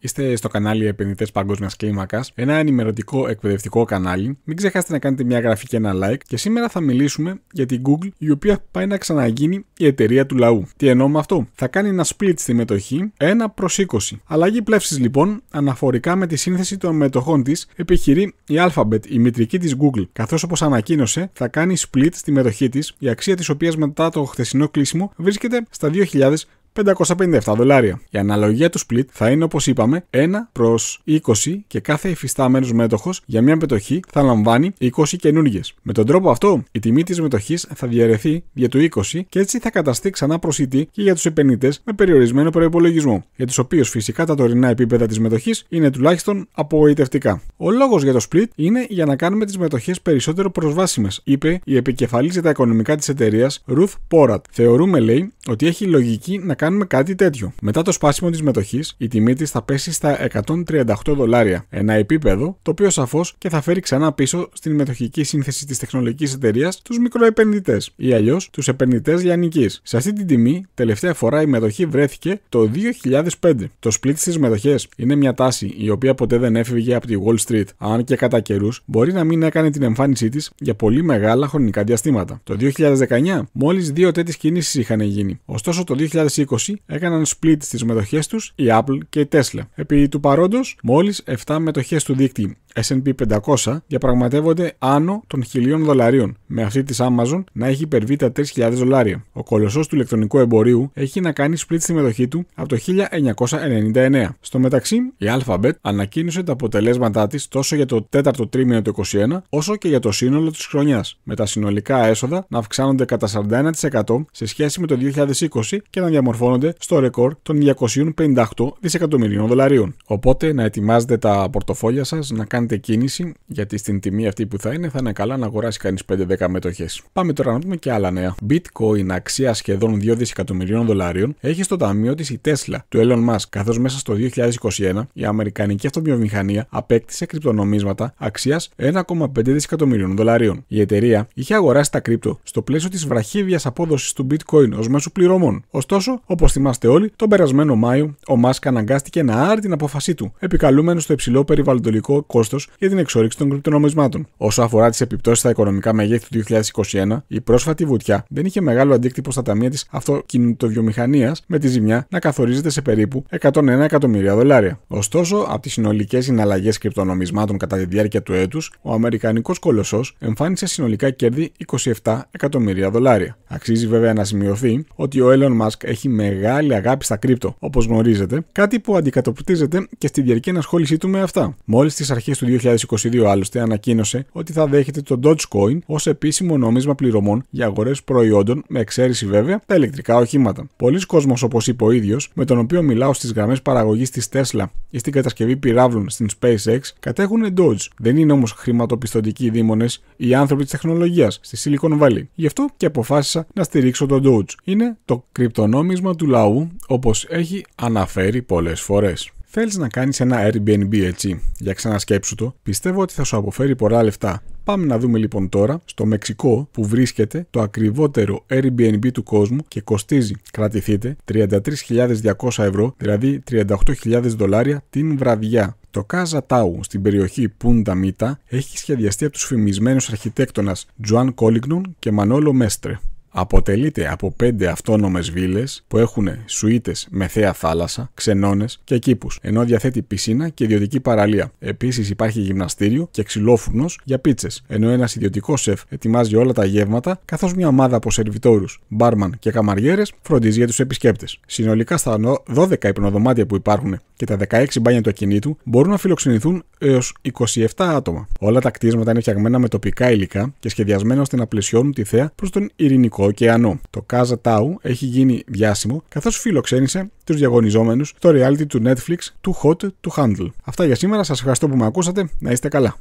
Είστε στο κανάλι Επενδυτές Παγκόσμιας Κλίμακας, ένα ενημερωτικό εκπαιδευτικό κανάλι. Μην ξεχάσετε να κάνετε μια γραφή και ένα like. Και σήμερα θα μιλήσουμε για την Google, η οποία πάει να ξαναγίνει η εταιρεία του λαού. Τι εννοώ με αυτό. Θα κάνει ένα split στη μετοχή 1 προ 20. Αλλαγή πλεύσης λοιπόν αναφορικά με τη σύνθεση των μετοχών της επιχειρεί η Alphabet, η μητρική της Google. Καθώς όπως ανακοίνωσε, θα κάνει split στη μετοχή της, η αξία της οποίας μετά το χθεσινό κλείσιμο βρίσκεται στα 557 δολάρια. Η αναλογία του split θα είναι όπως είπαμε 1 προς 20 και κάθε υφιστάμενος μέτοχος για μια μετοχή θα λαμβάνει 20 καινούργιες. Με τον τρόπο αυτό η τιμή της μετοχής θα διαιρεθεί για το 20 και έτσι θα καταστεί ξανά προσιτή και για τους επενδυτές με περιορισμένο προπολογισμό, για τους οποίους φυσικά τα τωρινά επίπεδα της μετοχής είναι τουλάχιστον απογοητευτικά. Ο λόγος για το split είναι για να κάνουμε τις μετοχές περισσότερο προσβάσιμες, είπε η επικεφαλής για τα οικονομικά της εταιρείας Ruth Porat. Θεωρούμε λέει ότι έχει λογική να κάνουμε κάτι τέτοιο. Μετά το σπάσιμο της μετοχής, η τιμή της θα πέσει στα 138 δολάρια, ένα επίπεδο το οποίο σαφώς και θα φέρει ξανά πίσω στην μετοχική σύνθεση της τεχνολογικής εταιρείας τους μικροεπενδυτές ή αλλιώς τους επενδυτές λιανικής. Σε αυτή την τιμή, τελευταία φορά η μετοχή βρέθηκε το 2005. Το split στις μετοχές είναι μια τάση η οποία ποτέ δεν έφυγε από τη Wall Street, αν και κατά καιρούς μπορεί να μην έκανε την εμφάνισή της για πολύ μεγάλα χρονικά διαστήματα. Το 2019 μόλις δύο τέτοιες κινήσεις είχαν γίνει. Ωστόσο το 2020 2020 έκαναν split στις μετοχές τους η Apple και η Tesla. Επί του παρόντος μόλις 7 μετοχές του δίκτυου S&P 500 διαπραγματεύονται άνω των 1000 δολαρίων, με αυτή της Amazon να έχει υπερβεί τα 3.000 δολάρια. Ο κολοσσός του ηλεκτρονικού εμπορίου έχει να κάνει στη μετοχή του από το 1999. Στο μεταξύ, η Alphabet ανακοίνωσε τα αποτελέσματά της τόσο για το 4ο τρίμηνο του 2021, όσο και για το σύνολο της χρονιάς, με τα συνολικά έσοδα να αυξάνονται κατά 41% σε σχέση με το 2020 και να διαμορφώνονται στο ρεκόρ των 258 δισεκατομμυρίων δολαρίων. Οπότε να ετοιμάζετε τα πορτοφόλια σας να κάνετε κίνηση, γιατί στην τιμή αυτή που θα είναι θα είναι καλά να αγοράσει κανείς 5-10 μετοχέ. Πάμε τώρα να δούμε και άλλα νέα. Bitcoin αξία σχεδόν 2 δισεκατομμυρίων δολαρίων έχει στο ταμείο της η Tesla του Elon Musk, καθώς μέσα στο 2021 η Αμερικανική αυτοβιομηχανία απέκτησε κρυπτονομίσματα αξίας 1,5 δισεκατομμυρίων δολαρίων. Η εταιρεία είχε αγοράσει τα κρύπτο στο πλαίσιο της βραχύβια απόδοσης του Bitcoin ως μέσου πληρωμών. Ωστόσο, όπως θυμάστε όλοι, τον περασμένο Μάιο ο Musk αναγκάστηκε να άρει την απόφασή του, επικαλούμενος στο υψηλό περιβαλλοντολικό κόστο για την εξόριξη των κρυπτονομισμάτων. Όσο αφορά τις επιπτώσεις στα οικονομικά μεγέθη του 2021, η πρόσφατη βουτιά δεν είχε μεγάλο αντίκτυπο στα ταμεία της αυτοκινητοβιομηχανίας, με τη ζημιά να καθορίζεται σε περίπου 101 εκατομμύρια δολάρια. Ωστόσο, από τις συνολικές συναλλαγές κρυπτονομισμάτων κατά τη διάρκεια του έτους, ο Αμερικανικός κολοσσός εμφάνισε συνολικά κέρδη 27 εκατομμύρια δολάρια. Αξίζει βέβαια να σημειωθεί ότι ο Elon Musk έχει μεγάλη αγάπη στα κρύπτο, όπως γνωρίζετε, κάτι που αντικατοπτρίζεται και στη διαρκή ενασχόλησή του με αυτά. Μόλις στις αρχές του 2022 άλλωστε ανακοίνωσε ότι θα δέχεται το Dogecoin ως επίσημο νόμισμα πληρωμών για αγορές προϊόντων, με εξαίρεση βέβαια τα ηλεκτρικά οχήματα. Πολλοί κόσμοι, όπως είπε ο ίδιος, με τον οποίο μιλάω στις γραμμές παραγωγής της Tesla ή στην κατασκευή πυράβλων στην SpaceX, κατέχουν Doge. Δεν είναι όμως χρηματοπιστωτικοί δήμονες οι άνθρωποι της τεχνολογίας στη Silicon Valley. Γι' αυτό και αποφάσισα να στηρίξω το Doge. Είναι το κρυπτονόμισμα του λαού, όπως έχει αναφέρει πολλές φορές. Θέλεις να κάνεις ένα Airbnb, έτσι. Για ξανασκέψου το. Πιστεύω ότι θα σου αποφέρει πολλά λεφτά. Πάμε να δούμε λοιπόν τώρα στο Μεξικό που βρίσκεται το ακριβότερο Airbnb του κόσμου και κοστίζει, κρατηθείτε, 33.200 ευρώ, δηλαδή 38.000 δολάρια την βραδιά. Το Casa Tau στην περιοχή Punta Mita έχει σχεδιαστεί από τους φημισμένους αρχιτέκτονας Τζουάν Κόλιγνον και Μανόλο Μέστρε αποτελείται από πέντε αυτόνομες βίλες που έχουν σουίτες με θέα θάλασσα, ξενώνες και κήπους, ενώ διαθέτει πισίνα και ιδιωτική παραλία. Επίσης υπάρχει γυμναστήριο και ξυλόφουρνος για πίτσες ενώ ένας ιδιωτικός σεφ ετοιμάζει όλα τα γεύματα, καθώς μια ομάδα από σερβιτόρους, μπάρμαν και καμαριέρες φροντίζει για τους επισκέπτες. Συνολικά στα 12 υπνοδωμάτια που υπάρχουν και τα 16 μπάνια του ακινήτου μπορούν να φιλοξενηθούν έως 27 άτομα. Όλα τα κτίσματα είναι φτιαγμένα με τοπικά υλικά και σχεδιασμένα ώστε να πλαισιώνουν τη θέα προς τον ειρηνικό ωκεανό. Το Casa Tau έχει γίνει διάσημο καθώς φιλοξένησε τους διαγωνιζόμενους στο reality του Netflix, του Hot, to Handle. Αυτά για σήμερα. σας ευχαριστώ που με ακούσατε. Να είστε καλά.